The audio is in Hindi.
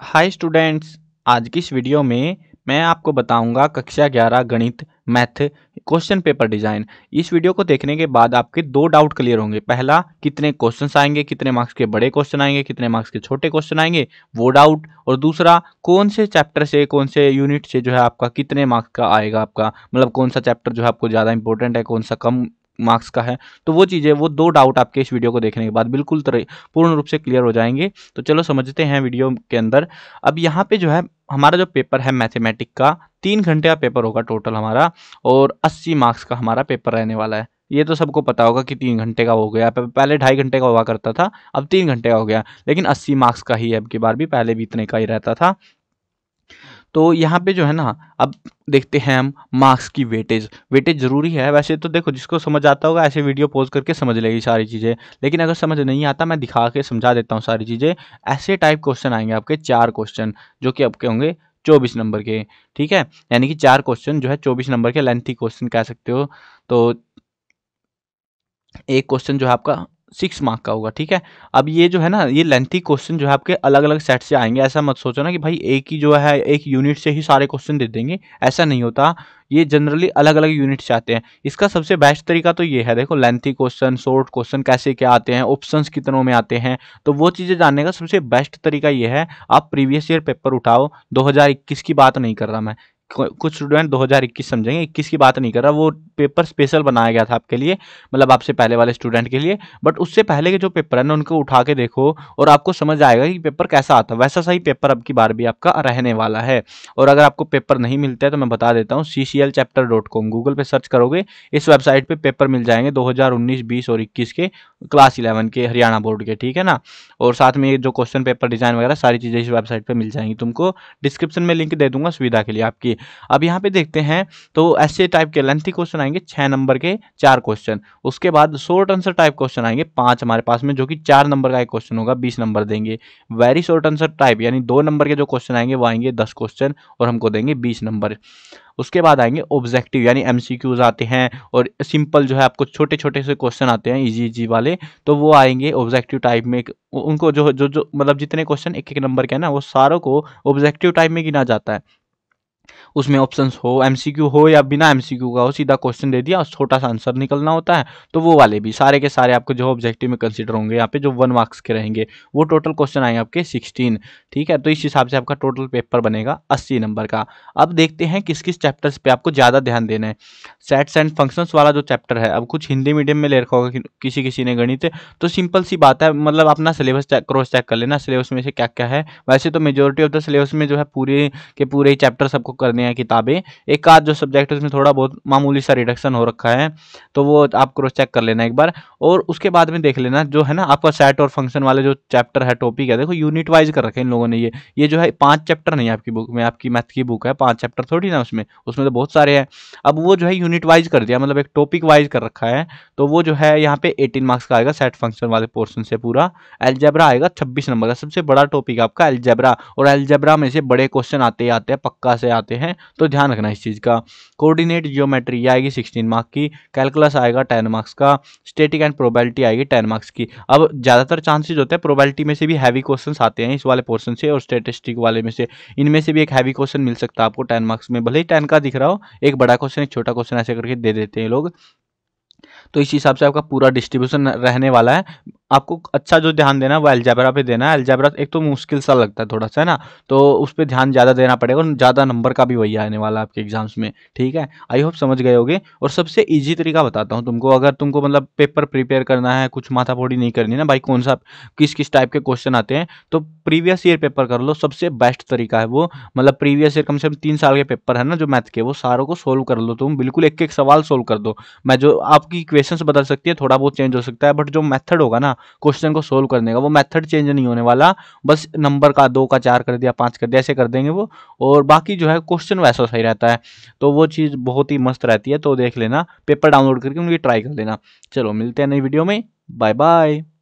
हाय स्टूडेंट्स आज की इस वीडियो में मैं आपको बताऊंगा कक्षा ग्यारह गणित मैथ क्वेश्चन पेपर डिज़ाइन इस वीडियो को देखने के बाद आपके दो डाउट क्लियर होंगे पहला कितने क्वेश्चंस आएंगे कितने मार्क्स के बड़े क्वेश्चन आएंगे कितने मार्क्स के छोटे क्वेश्चन आएंगे वो डाउट और दूसरा कौन से चैप्टर से कौन से यूनिट से जो है आपका कितने मार्क्स का आएगा आपका मतलब कौन सा चैप्टर जो है आपको ज़्यादा इंपॉर्टेंट है कौन सा कम मार्क्स का है तो वो चीज़ें वो दो डाउट आपके इस वीडियो को देखने के बाद बिल्कुल पूर्ण रूप से क्लियर हो जाएंगे तो चलो समझते हैं वीडियो के अंदर अब यहाँ पे जो है हमारा जो पेपर है मैथमेटिक का तीन घंटे का पेपर होगा टोटल हमारा और अस्सी मार्क्स का हमारा पेपर रहने वाला है ये तो सबको पता होगा कि तीन घंटे का हो गया पहले ढाई घंटे का हुआ करता था अब तीन घंटे का हो गया लेकिन अस्सी मार्क्स का ही अब की बार भी पहले भी इतने का ही रहता था तो यहाँ पे जो है ना अब देखते हैं हम मार्क्स की वेटेज वेटेज ज़रूरी है वैसे तो देखो जिसको समझ आता होगा ऐसे वीडियो पोज करके समझ लेगी सारी चीज़ें लेकिन अगर समझ नहीं आता मैं दिखा के समझा देता हूँ सारी चीज़ें ऐसे टाइप क्वेश्चन आएंगे आपके चार क्वेश्चन जो कि आपके होंगे चौबीस नंबर के ठीक है यानी कि चार क्वेश्चन जो है चौबीस नंबर के लेंथी क्वेश्चन कह सकते हो तो एक क्वेश्चन जो है आपका सिक्स मार्क का होगा ठीक है अब ये जो है ना ये लेंथी क्वेश्चन जो है आपके अलग अलग सेट से आएंगे ऐसा मत सोचो ना कि भाई एक ही जो है एक यूनिट से ही सारे क्वेश्चन दे देंगे ऐसा नहीं होता ये जनरली अलग अलग यूनिट से आते हैं इसका सबसे बेस्ट तरीका तो ये है देखो लेंथी क्वेश्चन शॉर्ट क्वेश्चन कैसे क्या आते हैं ऑप्शन कितनों में आते हैं तो वो चीज़ें जानने का सबसे बेस्ट तरीका ये है आप प्रीवियस ईयर पेपर उठाओ दो की बात नहीं कर रहा मैं कुछ स्टूडेंट 2021 समझेंगे 21 की बात नहीं कर रहा वो पेपर स्पेशल बनाया गया था आपके लिए मतलब आपसे पहले वाले स्टूडेंट के लिए बट उससे पहले के जो पेपर है ना उनको उठा के देखो और आपको समझ आएगा कि पेपर कैसा आता है वैसा सही पेपर अब की बार भी आपका रहने वाला है और अगर आपको पेपर नहीं मिलता है तो मैं बता देता हूँ C C L chapter dot com Google पर सर्च करोगे इस वेबसाइट पर पे पेपर मिल जाएंगे दो हज़ार उन्नीस बीस और इक्कीस के क्लास इलेवन के हरियाणा बोर्ड के ठीक है ना और साथ में जो क्वेश्चन पेपर डिज़ाइन वगैरह सारी चीज़ें इस वेबसाइट पर मिल जाएंगी तुमको डिस्क्रिप्शन में लिंक दे दूंगा सुविधा के लिए आपकी अब यहाँ पे देखते हैं तो ऐसे टाइप के लेंथी क्वेश्चन आएंगे छह नंबर के चार क्वेश्चन उसके बाद शॉर्ट आंसर टाइप क्वेश्चन आएंगे पांच हमारे पास में जो कि चार नंबर का एक क्वेश्चन होगा बीस नंबर देंगे वेरी शॉर्ट आंसर टाइप यानी दो नंबर के जो क्वेश्चन आएंगे वो आएंगे दस क्वेश्चन और हमको देंगे बीस नंबर उसके बाद आएंगे ऑब्जेक्टिव यानी एमसीक्यूज आते हैं और सिंपल जो है आपको छोटे छोटे से क्वेश्चन आते हैं इजी इजी वाले तो वो आएंगे ऑब्जेक्टिव टाइप में उनको जो जो जो मतलब जितने क्वेश्चन एक एक नंबर के हैं ना वो सारों को ऑब्जेक्टिव टाइप में गिना जाता है उसमें ऑप्शंस हो एमसीक्यू हो या बिना एमसीक्यू का हो सीधा क्वेश्चन दे दिया छोटा सा आंसर निकलना होता है तो वो वाले भी सारे के सारे आपको जो ऑब्जेक्टिव में कंसिडर होंगे यहाँ पे जो वन मार्क्स के रहेंगे वो टोटल क्वेश्चन आएंगे आपके सिक्सटीन ठीक है तो इस हिसाब से आपका टोटल पेपर बनेगा अस्सी नंबर का अब देखते हैं किस किस चैप्टर्स पर आपको ज़्यादा ध्यान देना है सेट्स एंड फंक्शंस वाला जो चैप्टर है अब कुछ हिंदी मीडियम में ले रखा होगा किसी किसी ने गणित तो सिंपल सी बात है मतलब अपना सिलेबस क्रॉस चेक कर लेना सिलेबस में से क्या क्या है वैसे तो मेजोरिटी ऑफ द सिलेबस में जो है पूरे के पूरे ही चैप्टर सबको करनी है किताबें एक आध जो सब्जेक्ट है उसमें थोड़ा बहुत मामूली सा रिडक्शन हो रखा है तो वो आप क्रॉस चेक कर लेना एक बार और उसके बाद में देख लेना जो है ना आपका सेट और फंक्शन वाले जो चैप्टर है टॉपिक है देखो यूनिट वाइज कर रखे इन लोगों ने ये ये जो है पाँच चैप्टर नहीं आपकी बुक में आपकी मैथ की बुक है पाँच चैप्टर थोड़ी ना उसमें उसमें तो बहुत सारे हैं अब वो जो है यूनिट वाइज कर दिया मतलब एक टॉपिक वाइज कर रखा है तो वो जो है यहाँ पे एटीन मार्क्स का आएगा सेट फंक्शन वाले पोर्सन से पूरा एलजेब्रा आएगा छब्बीस नंबर का सबसे बड़ा टॉपिक आपका एलजेब्रा और एलजेब्रा में से बड़े क्वेश्चन आते ही आते हैं पक्का से आते आते हैं तो ध्यान रखना इस चीज़ का कोऑर्डिनेट जियोमेट्री ये आएगी 16 मार्क्स की कैलकुलस आएगा 10 मार्क्स का स्टेटिक एंड प्रोबेबिलिटी आएगी 10 मार्क्स की अब ज़्यादातर चांसेज होते हैं प्रोबेबिलिटी में से भी हैवी क्वेश्चन आते हैं इस वाले पोर्सन से और स्टेटिस्टिक वाले में से इनमें से भी एक हैवी क्वेश्चन मिल सकता है आपको टेन मार्क्स में भले ही टेन का दिख रहा हो एक बड़ा क्वेश्चन एक छोटा क्वेश्चन ऐसे करके दे देते हैं लोग तो इस हिसाब से आपका पूरा डिस्ट्रीब्यूशन रहने वाला है आपको अच्छा जो ध्यान देना है वो एल्जैबरा पे देना है एल्जैबरा एक तो मुश्किल सा लगता है थोड़ा सा है ना तो उस पर ध्यान ज़्यादा देना पड़ेगा और ज़्यादा नंबर का भी वही आने वाला है आपके एग्जाम्स में ठीक है आई होप समझ गए होगे और सबसे ईजी तरीका बताता हूँ तुमको अगर तुमको मतलब पेपर प्रिपेयर करना है कुछ माथापोड़ी नहीं करनी ना भाई कौन सा किस किस टाइप के क्वेश्चन आते हैं तो प्रीवियस ईयर पेपर कर लो सबसे बेस्ट तरीका है वो मतलब प्रीवियस ईयर कम से कम तीन साल के पेपर है ना जो मैथ के वो सारों को सोल्व कर लो तुम बिल्कुल एक एक सवाल सोल्व कर दो मैं जो आपकी इक्वेशंस बदल सकती है थोड़ा बहुत चेंज हो सकता है बट जो मेथड होगा ना क्वेश्चन को सोल्व करने का वो मेथड चेंज नहीं होने वाला बस नंबर का दो का चार कर दिया पाँच कर दिया ऐसे कर देंगे वो और बाकी जो है क्वेश्चन वैसा सही रहता है तो वो चीज़ बहुत ही मस्त रहती है तो देख लेना पेपर डाउनलोड करके उनकी ट्राई कर लेना चलो मिलते हैं नई वीडियो में बाय बाय